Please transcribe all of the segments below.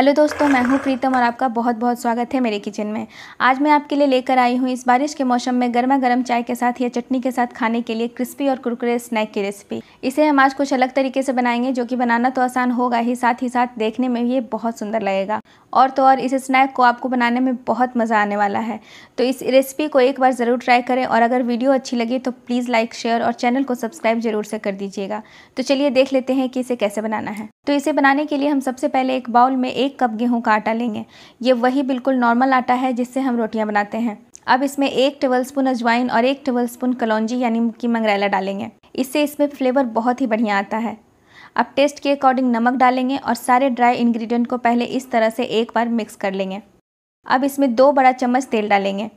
hello दोस्तों मैं हूं प्रीतम और आपका बहुत बहुत स्वागत है मेरे किचन में आज मैं आपके लिए लेकर आई हूं इस बारिश के मौसम में गर्मा गर्म चाय के साथ या चटनी के साथ खाने के लिए क्रिस्पी और कुरकुरे स्नैक की रेसिपी इसे हम आज कुछ अलग तरीके से बनाएंगे जो कि बनाना तो आसान होगा ही साथ ही साथ देखने में ये बहुत सुंदर लगेगा और तो और इस स्नैक को आपको बनाने में बहुत मज़ा आने वाला है तो इस रेसिपी को एक बार ज़रूर ट्राई करें और अगर वीडियो अच्छी लगी तो प्लीज़ लाइक शेयर और चैनल को सब्सक्राइब जरूर से कर दीजिएगा तो चलिए देख लेते हैं कि इसे कैसे बनाना है तो इसे बनाने के लिए हम सबसे पहले एक बाउल में एक एक कप गेहूं का आटा लेंगे ये वही बिल्कुल नॉर्मल आटा है जिससे हम रोटियां बनाते हैं अब इसमें एक टेबल स्पून अजवाइन और एक टेबल स्पून कलौजी यानी कि मंगरेला डालेंगे इससे इसमें फ्लेवर बहुत ही बढ़िया आता है अब टेस्ट के अकॉर्डिंग नमक डालेंगे और सारे ड्राई इंग्रेडिएंट को पहले इस तरह से एक बार मिक्स कर लेंगे अब इसमें दो बड़ा चम्मच तेल डालेंगे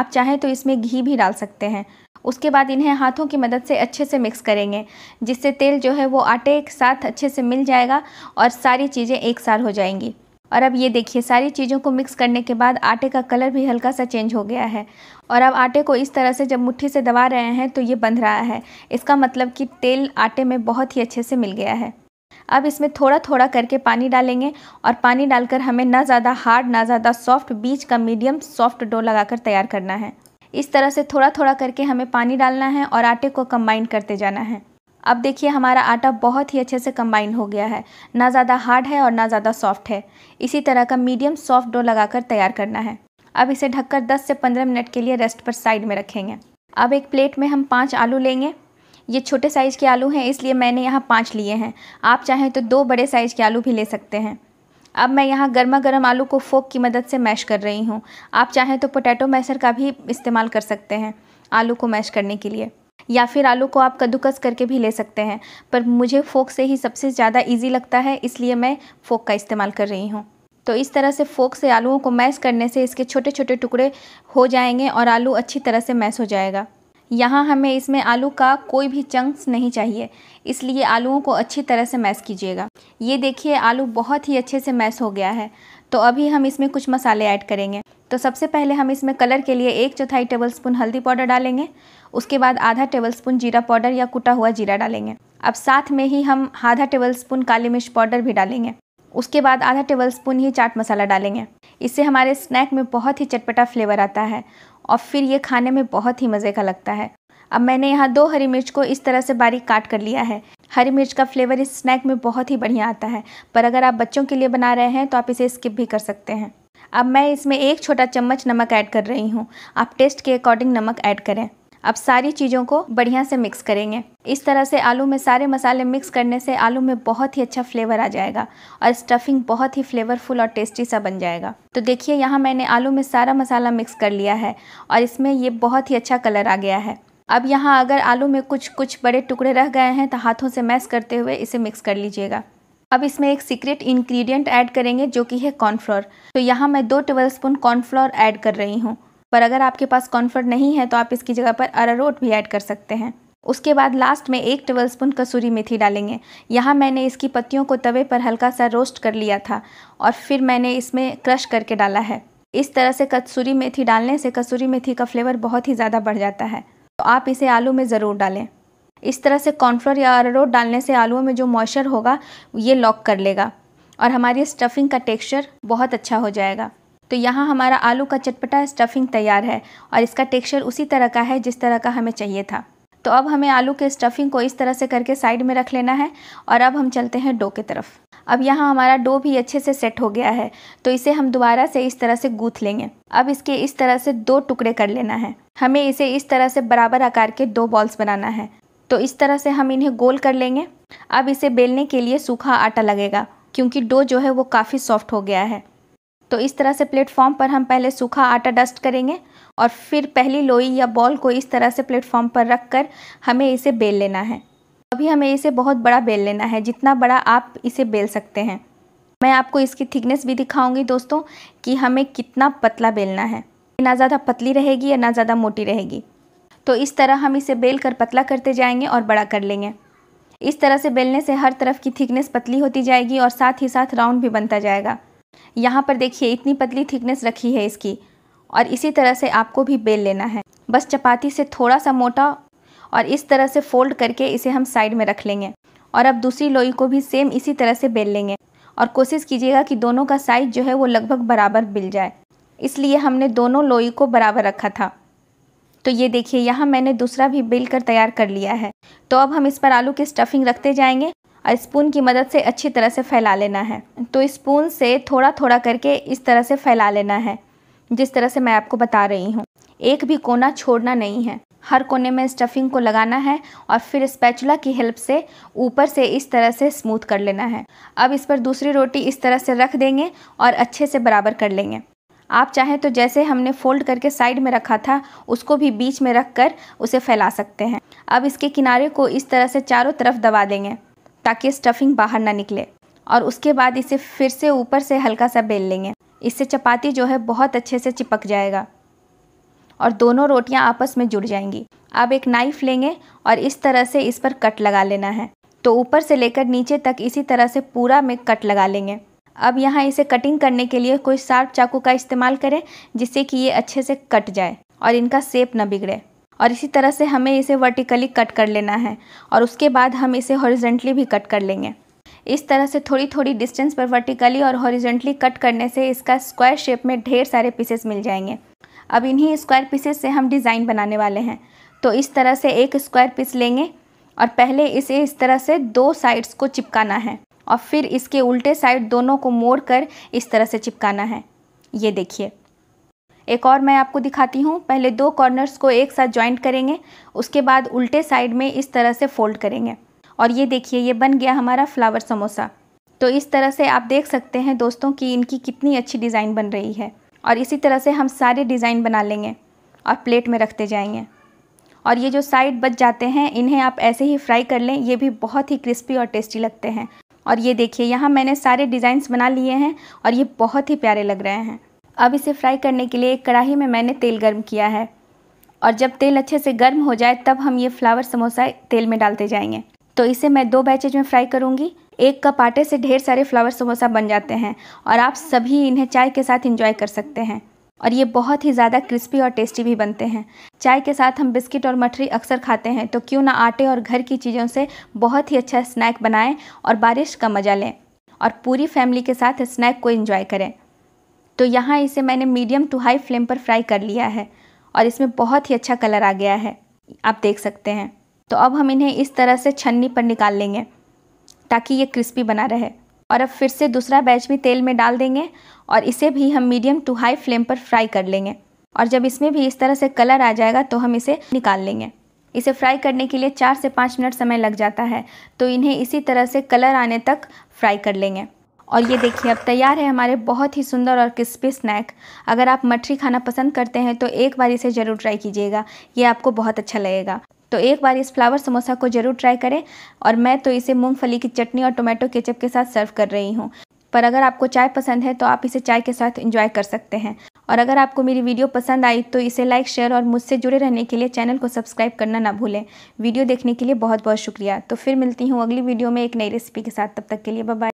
आप चाहें तो इसमें घी भी डाल सकते हैं उसके बाद इन्हें हाथों की मदद से अच्छे से मिक्स करेंगे जिससे तेल जो है वो आटे के साथ अच्छे से मिल जाएगा और सारी चीज़ें एक साल हो जाएंगी और अब ये देखिए सारी चीज़ों को मिक्स करने के बाद आटे का कलर भी हल्का सा चेंज हो गया है और अब आटे को इस तरह से जब मुट्ठी से दबा रहे हैं तो ये बंध रहा है इसका मतलब कि तेल आटे में बहुत ही अच्छे से मिल गया है अब इसमें थोड़ा थोड़ा करके पानी डालेंगे और पानी डालकर हमें ना ज़्यादा हार्ड ना ज़्यादा सॉफ्ट बीच का मीडियम सॉफ्ट डो लगाकर तैयार करना है इस तरह से थोड़ा थोड़ा करके हमें पानी डालना है और आटे को कम्बाइन करते जाना है अब देखिए हमारा आटा बहुत ही अच्छे से कम्बाइन हो गया है ना ज़्यादा हार्ड है और ना ज़्यादा सॉफ्ट है इसी तरह का मीडियम सॉफ्ट डो लगाकर तैयार करना है अब इसे ढककर 10 से 15 मिनट के लिए रेस्ट पर साइड में रखेंगे अब एक प्लेट में हम पाँच आलू लेंगे ये छोटे साइज़ के आलू हैं इसलिए मैंने यहाँ पाँच लिए हैं आप चाहें तो दो बड़े साइज़ के आलू भी ले सकते हैं अब मैं यहाँ गर्मा गर्म आलू को फोक की मदद से मैश कर रही हूँ आप चाहें तो पोटैटो मैसर का भी इस्तेमाल कर सकते हैं आलू को मैश करने के लिए या फिर आलू को आप कद्दूकस करके भी ले सकते हैं पर मुझे फोक से ही सबसे ज़्यादा ईजी लगता है इसलिए मैं फोक का इस्तेमाल कर रही हूँ तो इस तरह से फोक से आलूओं को मैश करने से इसके छोटे छोटे टुकड़े हो जाएंगे और आलू अच्छी तरह से मैश हो जाएगा यहाँ हमें इसमें आलू का कोई भी चंक्स नहीं चाहिए इसलिए आलूओं को अच्छी तरह से मैश कीजिएगा ये देखिए आलू बहुत ही अच्छे से मैश हो गया है तो अभी हम इसमें कुछ मसाले ऐड करेंगे तो सबसे पहले हम इसमें कलर के लिए एक चौथाई टेबलस्पून हल्दी पाउडर डालेंगे उसके बाद आधा टेबलस्पून जीरा पाउडर या कुटा हुआ जीरा डालेंगे अब साथ में ही हम आधा टेबलस्पून काली मिर्च पाउडर भी डालेंगे उसके बाद आधा टेबलस्पून ही चाट मसाला डालेंगे इससे हमारे स्नैक में बहुत ही चटपटा फ्लेवर आता है और फिर ये खाने में बहुत ही मज़े का लगता है अब मैंने यहाँ दो हरी मिर्च को इस तरह से बारीक काट कर लिया है हरी मिर्च का फ्लेवर इस स्नैक में बहुत ही बढ़िया आता है पर अगर आप बच्चों के लिए बना रहे हैं तो आप इसे स्किप भी कर सकते हैं अब मैं इसमें एक छोटा चम्मच नमक ऐड कर रही हूँ आप टेस्ट के अकॉर्डिंग नमक ऐड करें अब सारी चीज़ों को बढ़िया से मिक्स करेंगे इस तरह से आलू में सारे मसाले मिक्स करने से आलू में बहुत ही अच्छा फ्लेवर आ जाएगा और स्टफिंग बहुत ही फ्लेवरफुल और टेस्टी सा बन जाएगा तो देखिए यहाँ मैंने आलू में सारा मसाला मिक्स कर लिया है और इसमें ये बहुत ही अच्छा कलर आ गया है अब यहाँ अगर आलू में कुछ कुछ बड़े टुकड़े रह गए हैं तो हाथों से मैस करते हुए इसे मिक्स कर लीजिएगा अब इसमें एक सीक्रेट इंग्रेडिएंट ऐड करेंगे जो कि है कॉर्नफ्लोर तो यहाँ मैं दो टेबल स्पून कॉर्नफ्लोर ऐड कर रही हूँ पर अगर आपके पास कॉर्नफ्लोर नहीं है तो आप इसकी जगह पर अरारोट भी ऐड कर सकते हैं उसके बाद लास्ट में एक टेबल स्पून कसूरी मेथी डालेंगे यहाँ मैंने इसकी पत्तियों को तवे पर हल्का सा रोस्ट कर लिया था और फिर मैंने इसमें क्रश करके डाला है इस तरह से कसूरी मेथी डालने से कसूरी मेथी का फ्लेवर बहुत ही ज़्यादा बढ़ जाता है तो आप इसे आलू में ज़रूर डालें इस तरह से कॉर्नफ्लोर या अरारोट डालने से आलुओं में जो मॉइस्चर होगा ये लॉक कर लेगा और हमारी स्टफिंग का टेक्सचर बहुत अच्छा हो जाएगा तो यहाँ हमारा आलू का चटपटा स्टफिंग तैयार है और इसका टेक्सचर उसी तरह का है जिस तरह का हमें चाहिए था तो अब हमें आलू के स्टफिंग को इस तरह से करके साइड में रख लेना है और अब हम चलते हैं डो की तरफ अब यहाँ हमारा डो भी अच्छे से सेट हो गया है तो इसे हम दोबारा से इस तरह से गूथ लेंगे अब इसके इस तरह से दो टुकड़े कर लेना है हमें इसे इस तरह से बराबर आकार के दो बॉल्स बनाना है तो इस तरह से हम इन्हें गोल कर लेंगे अब इसे बेलने के लिए सूखा आटा लगेगा क्योंकि डो जो है वो काफ़ी सॉफ्ट हो गया है तो इस तरह से प्लेटफॉर्म पर हम पहले सूखा आटा डस्ट करेंगे और फिर पहली लोई या बॉल को इस तरह से प्लेटफॉर्म पर रख कर हमें इसे बेल लेना है अभी हमें इसे बहुत बड़ा बेल लेना है जितना बड़ा आप इसे बेल सकते हैं मैं आपको इसकी थिकनेस भी दिखाऊंगी दोस्तों कि हमें कितना पतला बेलना है ना ज़्यादा पतली रहेगी या ना ज़्यादा मोटी रहेगी तो इस तरह हम इसे बेल कर पतला करते जाएंगे और बड़ा कर लेंगे इस तरह से बेलने से हर तरफ की थिकनेस पतली होती जाएगी और साथ ही साथ राउंड भी बनता जाएगा यहाँ पर देखिए इतनी पतली थिकनेस रखी है इसकी और इसी तरह से आपको भी बेल लेना है बस चपाती से थोड़ा सा मोटा और इस तरह से फोल्ड करके इसे हम साइड में रख लेंगे और अब दूसरी लोई को भी सेम इसी तरह से बेल लेंगे और कोशिश कीजिएगा कि दोनों का साइज जो है वो लगभग बराबर मिल जाए इसलिए हमने दोनों लोई को बराबर रखा था तो ये देखिए यहाँ मैंने दूसरा भी बेल कर तैयार कर लिया है तो अब हम इस पर आलू की स्टफिंग रखते जाएंगे स्पून की मदद से अच्छी तरह से फैला लेना है तो स्पून से थोड़ा थोड़ा करके इस तरह से फैला लेना है जिस तरह से मैं आपको बता रही हूँ एक भी कोना छोड़ना नहीं है हर कोने में स्टफिंग को लगाना है और फिर स्पैचुला की हेल्प से ऊपर से इस तरह से स्मूथ कर लेना है अब इस पर दूसरी रोटी इस तरह से रख देंगे और अच्छे से बराबर कर लेंगे आप चाहें तो जैसे हमने फोल्ड करके साइड में रखा था उसको भी बीच में रख कर उसे फैला सकते हैं अब इसके किनारे को इस तरह से चारों तरफ दबा देंगे ताकि स्टफिंग बाहर ना निकले और उसके बाद इसे फिर से ऊपर से हल्का सा बेल लेंगे इससे चपाती जो है बहुत अच्छे से चिपक जाएगा और दोनों रोटियां आपस में जुड़ जाएंगी अब एक नाइफ़ लेंगे और इस तरह से इस पर कट लगा लेना है तो ऊपर से लेकर नीचे तक इसी तरह से पूरा में कट लगा लेंगे अब यहाँ इसे कटिंग करने के लिए कोई शार्प चाकू का इस्तेमाल करें जिससे कि ये अच्छे से कट जाए और इनका सेप न बिगड़े और इसी तरह से हमें इसे वर्टिकली कट कर लेना है और उसके बाद हम इसे हॉरिजेंटली भी कट कर लेंगे इस तरह से थोड़ी थोड़ी डिस्टेंस पर वर्टिकली और हॉरिजेंटली कट करने से इसका स्क्वायर शेप में ढेर सारे पीसेस मिल जाएंगे अब इन्हीं स्क्वायर पीसेस से हम डिज़ाइन बनाने वाले हैं तो इस तरह से एक स्क्वायर पीस लेंगे और पहले इसे इस तरह से दो साइड्स को चिपकाना है और फिर इसके उल्टे साइड दोनों को मोड़ कर इस तरह से चिपकाना है ये देखिए एक और मैं आपको दिखाती हूँ पहले दो कॉर्नर्स को एक साथ ज्वाइंट करेंगे उसके बाद उल्टे साइड में इस तरह से फोल्ड करेंगे और ये देखिए ये बन गया हमारा फ्लावर समोसा तो इस तरह से आप देख सकते हैं दोस्तों कि इनकी कितनी अच्छी डिज़ाइन बन रही है और इसी तरह से हम सारे डिज़ाइन बना लेंगे और प्लेट में रखते जाएंगे और ये जो साइड बच जाते हैं इन्हें आप ऐसे ही फ्राई कर लें ये भी बहुत ही क्रिस्पी और टेस्टी लगते हैं और ये देखिए यहाँ मैंने सारे डिज़ाइंस बना लिए हैं और ये बहुत ही प्यारे लग रहे हैं अब इसे फ्राई करने के लिए एक कढ़ाई में मैंने तेल गर्म किया है और जब तेल अच्छे से गर्म हो जाए तब हम ये फ्लावर समोसा तेल में डालते जाएंगे तो इसे मैं दो बैचेज में फ्राई करूँगी एक कप आटे से ढेर सारे फ्लावर समोसा बन जाते हैं और आप सभी इन्हें चाय के साथ इंजॉय कर सकते हैं और ये बहुत ही ज़्यादा क्रिस्पी और टेस्टी भी बनते हैं चाय के साथ हम बिस्किट और मठरी अक्सर खाते हैं तो क्यों ना आटे और घर की चीज़ों से बहुत ही अच्छा स्नैक बनाएं और बारिश का मज़ा लें और पूरी फैमिली के साथ स्नैक को इंजॉय करें तो यहाँ इसे मैंने मीडियम टू हाई फ्लेम पर फ्राई कर लिया है और इसमें बहुत ही अच्छा कलर आ गया है आप देख सकते हैं तो अब हम इन्हें इस तरह से छन्नी पर निकाल लेंगे ताकि ये क्रिस्पी बना रहे और अब फिर से दूसरा बैच भी तेल में डाल देंगे और इसे भी हम मीडियम टू हाई फ्लेम पर फ्राई कर लेंगे और जब इसमें भी इस तरह से कलर आ जाएगा तो हम इसे निकाल लेंगे इसे फ्राई करने के लिए चार से पाँच मिनट समय लग जाता है तो इन्हें इसी तरह से कलर आने तक फ्राई कर लेंगे और ये देखिए अब तैयार है हमारे बहुत ही सुंदर और क्रिस्पी स्नैक अगर आप मठरी खाना पसंद करते हैं तो एक बार इसे ज़रूर ट्राई कीजिएगा ये आपको बहुत अच्छा लगेगा तो एक बार इस फ्लावर समोसा को ज़रूर ट्राई करें और मैं तो इसे मूंगफली की चटनी और टोमेटो केचप के साथ सर्व कर रही हूँ पर अगर आपको चाय पसंद है तो आप इसे चाय के साथ इंजॉय कर सकते हैं और अगर आपको मेरी वीडियो पसंद आई तो इसे लाइक शेयर और मुझसे जुड़े रहने के लिए चैनल को सब्सक्राइब करना ना भूलें वीडियो देखने के लिए बहुत बहुत शुक्रिया तो फिर मिलती हूँ अगली वीडियो में एक नई रेसिपी के साथ तब तक के लिए बाय